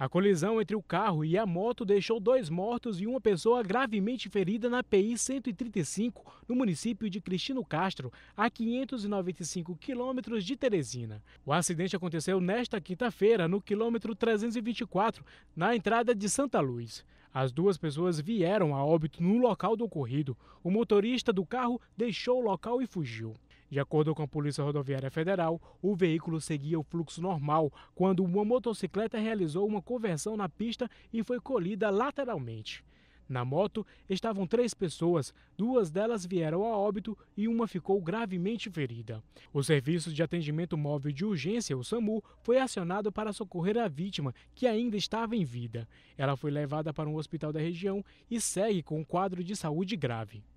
A colisão entre o carro e a moto deixou dois mortos e uma pessoa gravemente ferida na PI 135, no município de Cristino Castro, a 595 quilômetros de Teresina. O acidente aconteceu nesta quinta-feira, no quilômetro 324, na entrada de Santa Luz. As duas pessoas vieram a óbito no local do ocorrido. O motorista do carro deixou o local e fugiu. De acordo com a Polícia Rodoviária Federal, o veículo seguia o fluxo normal quando uma motocicleta realizou uma conversão na pista e foi colhida lateralmente. Na moto estavam três pessoas, duas delas vieram a óbito e uma ficou gravemente ferida. O Serviço de Atendimento Móvel de Urgência, o SAMU, foi acionado para socorrer a vítima, que ainda estava em vida. Ela foi levada para um hospital da região e segue com um quadro de saúde grave.